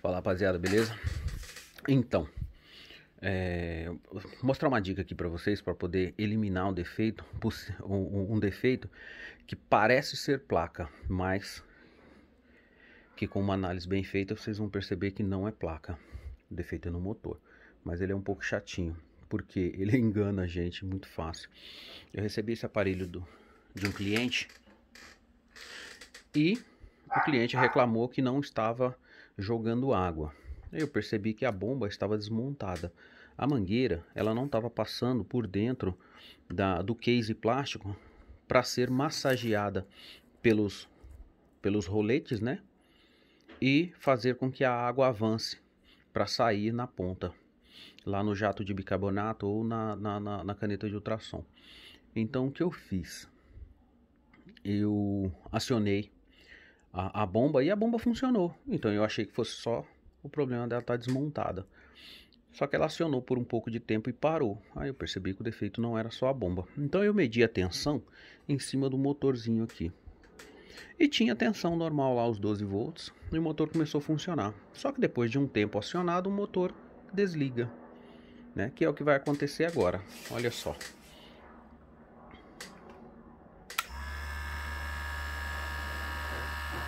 Fala rapaziada, beleza? Então, é, vou mostrar uma dica aqui para vocês para poder eliminar um defeito, um, defeito que parece ser placa, mas que com uma análise bem feita vocês vão perceber que não é placa. O defeito é no motor, mas ele é um pouco chatinho porque ele engana a gente muito fácil. Eu recebi esse aparelho do, de um cliente e o cliente reclamou que não estava jogando água. Eu percebi que a bomba estava desmontada. A mangueira, ela não estava passando por dentro da, do case plástico para ser massageada pelos pelos roletes, né? E fazer com que a água avance para sair na ponta, lá no jato de bicarbonato ou na, na, na, na caneta de ultrassom. Então, o que eu fiz? Eu acionei a, a bomba e a bomba funcionou. Então eu achei que fosse só o problema dela estar tá desmontada. Só que ela acionou por um pouco de tempo e parou. Aí eu percebi que o defeito não era só a bomba. Então eu medi a tensão em cima do motorzinho aqui. E tinha tensão normal lá, os 12 volts, e o motor começou a funcionar. Só que depois de um tempo acionado, o motor desliga, né? Que é o que vai acontecer agora. Olha só.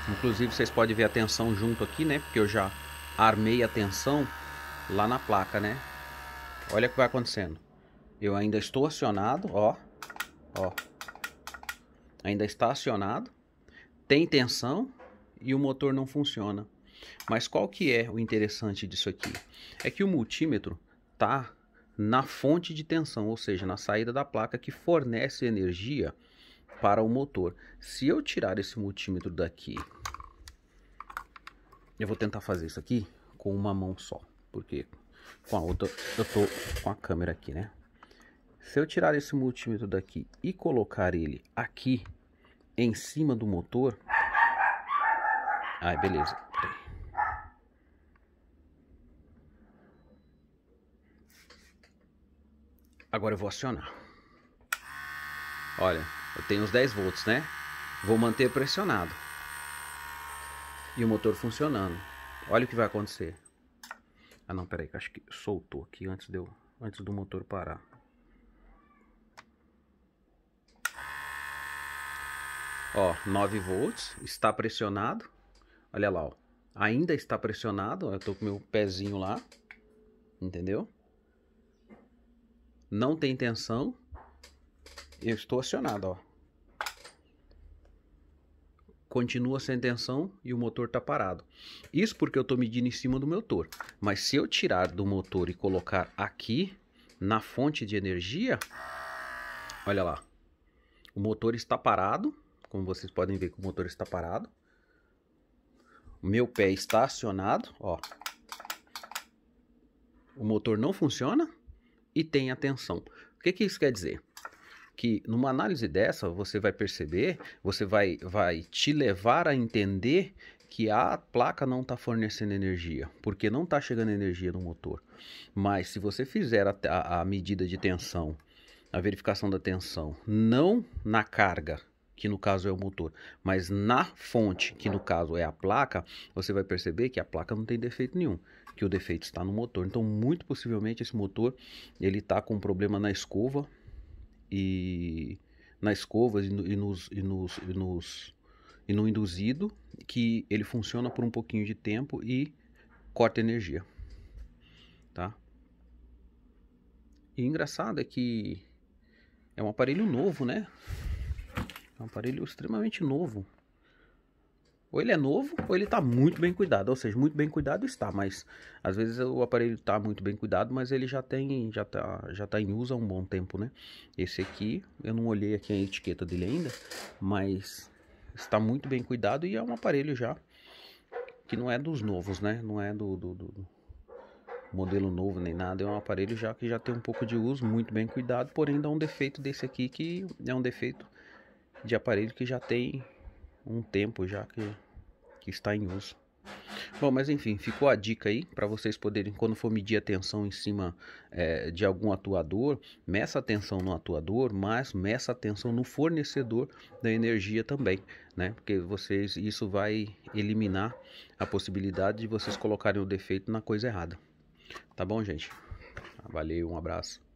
Inclusive vocês podem ver a tensão junto aqui, né? Porque eu já armei a tensão lá na placa, né? Olha o que vai acontecendo. Eu ainda estou acionado, ó. Ó. Ainda está acionado. Tem tensão e o motor não funciona. Mas qual que é o interessante disso aqui? É que o multímetro tá na fonte de tensão, ou seja, na saída da placa que fornece energia para o motor. Se eu tirar esse multímetro daqui, eu vou tentar fazer isso aqui com uma mão só, porque com a outra eu tô com a câmera aqui, né? Se eu tirar esse multímetro daqui e colocar ele aqui em cima do motor, ai beleza. Agora eu vou acionar. Olha, eu tenho os 10 volts, né? Vou manter pressionado. E o motor funcionando. Olha o que vai acontecer. Ah não, peraí, que acho que soltou aqui antes, de eu, antes do motor parar. Ó, 9 volts, está pressionado. Olha lá, ó. Ainda está pressionado, eu tô com meu pezinho lá. Entendeu? Não tem tensão. Eu estou acionado, ó. Continua sem tensão e o motor está parado. Isso porque eu estou medindo em cima do meu motor. Mas se eu tirar do motor e colocar aqui, na fonte de energia, olha lá. O motor está parado, como vocês podem ver que o motor está parado. O meu pé está acionado, ó. O motor não funciona e tem a tensão. O que, que isso quer dizer? que numa análise dessa você vai perceber, você vai, vai te levar a entender que a placa não está fornecendo energia, porque não está chegando energia no motor. Mas se você fizer a, a, a medida de tensão, a verificação da tensão, não na carga, que no caso é o motor, mas na fonte, que no caso é a placa, você vai perceber que a placa não tem defeito nenhum, que o defeito está no motor. Então, muito possivelmente esse motor ele está com um problema na escova e nas covas e, no, e, nos, e, nos, e, nos, e no induzido, que ele funciona por um pouquinho de tempo e corta energia. Tá? E engraçado é que é um aparelho novo, né? É um aparelho extremamente novo ou ele é novo ou ele está muito bem cuidado. Ou seja, muito bem cuidado está, mas às vezes o aparelho está muito bem cuidado, mas ele já tem, já está, já tá em uso há um bom tempo, né? Esse aqui, eu não olhei aqui a etiqueta dele ainda, mas está muito bem cuidado e é um aparelho já que não é dos novos, né? Não é do, do, do modelo novo nem nada, é um aparelho já que já tem um pouco de uso, muito bem cuidado, porém dá um defeito desse aqui que é um defeito de aparelho que já tem um tempo já que, que está em uso. Bom, mas enfim, ficou a dica aí para vocês poderem, quando for medir a tensão em cima é, de algum atuador, meça a tensão no atuador, mas meça a tensão no fornecedor da energia também, né? Porque vocês, isso vai eliminar a possibilidade de vocês colocarem o defeito na coisa errada. Tá bom, gente? Valeu, um abraço.